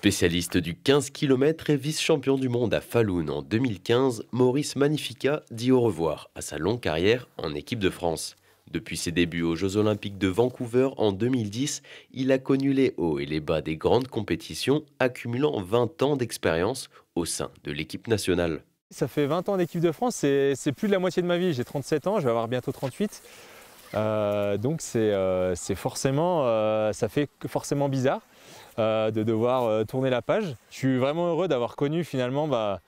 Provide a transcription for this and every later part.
Spécialiste du 15 km et vice-champion du monde à Falun en 2015, Maurice Magnifica dit au revoir à sa longue carrière en équipe de France. Depuis ses débuts aux Jeux Olympiques de Vancouver en 2010, il a connu les hauts et les bas des grandes compétitions, accumulant 20 ans d'expérience au sein de l'équipe nationale. Ça fait 20 ans d'équipe de France, c'est plus de la moitié de ma vie. J'ai 37 ans, je vais avoir bientôt 38. Euh, donc c'est euh, euh, ça fait forcément bizarre. Euh, de devoir euh, tourner la page. Je suis vraiment heureux d'avoir connu finalement bah,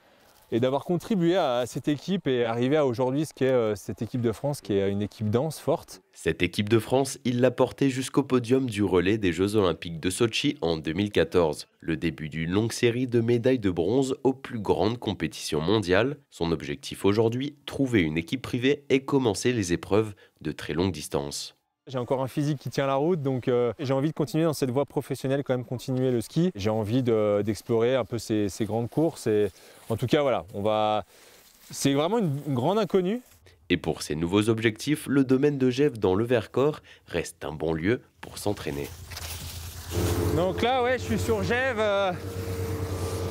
et d'avoir contribué à, cette équipe et arrivé à aujourd'hui ce qu'est euh, cette équipe de France, qui est une équipe dense, forte. Cette équipe de France, il l'a portée jusqu'au podium du relais des Jeux Olympiques de Sochi en 2014, le début d'une longue série de médailles de bronze aux plus grandes compétitions mondiales. Son objectif aujourd'hui, trouver une équipe privée et commencer les épreuves de très longue distance. J'ai encore un physique qui tient la route, donc euh, j'ai envie de continuer dans cette voie professionnelle, quand même continuer le ski. J'ai envie d'explorer un peu ces, grandes courses. Et en tout cas, voilà, on va. C'est vraiment une, grande inconnue. Et pour ces nouveaux objectifs, le domaine de Gève dans le Vercors reste un bon lieu pour s'entraîner. Donc là, ouais, je suis sur Gève euh,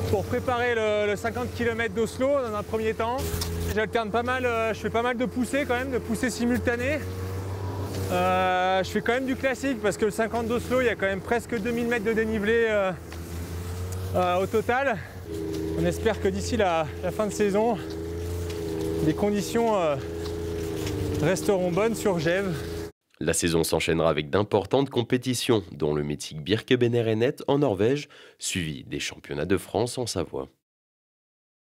pour préparer le, 50 km d'Oslo dans un premier temps. J'alterne pas mal, euh, je fais pas mal de poussées quand même, de poussées simultanées. Euh, je fais quand même du classique parce que le 50 d'Oslo, il y a quand même presque 2000 mètres de dénivelé euh, euh, au total. On espère que d'ici la, fin de saison, les conditions resteront bonnes sur Gève. » La saison s'enchaînera avec d'importantes compétitions, dont le mythique Birkebener en Norvège, suivi des championnats de France en Savoie.